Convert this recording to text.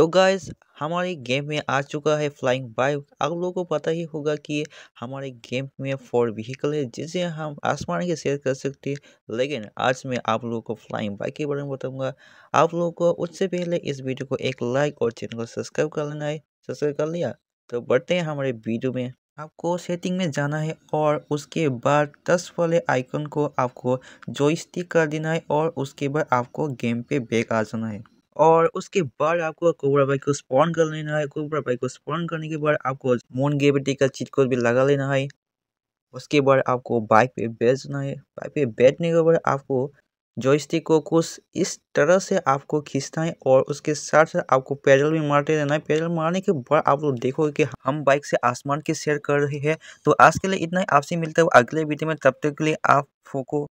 तो गाइस हमारे गेम में आ चुका है फ्लाइंग बाइक आप लोगों को पता ही होगा कि हमारे गेम में फोर व्हीकल है जिसे हम आसमान के शेयर कर सकते हैं लेकिन आज मैं आप लोगों को फ्लाइंग बाइक के बारे में बताऊंगा आप लोगों को उससे पहले इस वीडियो को एक लाइक और चैनल को सब्सक्राइब कर लेना है सब्सक्राइब कर लिया तो बढ़ते हैं हमारे वीडियो में आपको सेटिंग में जाना है और उसके बाद दस वाले आइकन को आपको जॉयस्टिक कर देना है और उसके बाद आपको गेम पे बैक आ जाना है और उसके बाद आपको कोबरा बाइक को स्पॉन कर लेना है कोबरा बाइक को स्पॉन करने के बाद आपको मोन ग्रेविटी का चीज को भी लगा लेना है उसके बाद आपको बाइक पे बैठना है बाइक पे बैठने के बाद आपको जॉयस्टिक को कुछ इस तरह से आपको खींचना है और उसके साथ साथ आपको पैडल भी मारते रहना है पैडल मारने के बाद आप लोग देखोगे कि हम बाइक से आसमान की सैर कर रहे हैं तो आज के लिए इतना ही आपसे मिलता है अगले वीडियो में तब तक के लिए आप फोको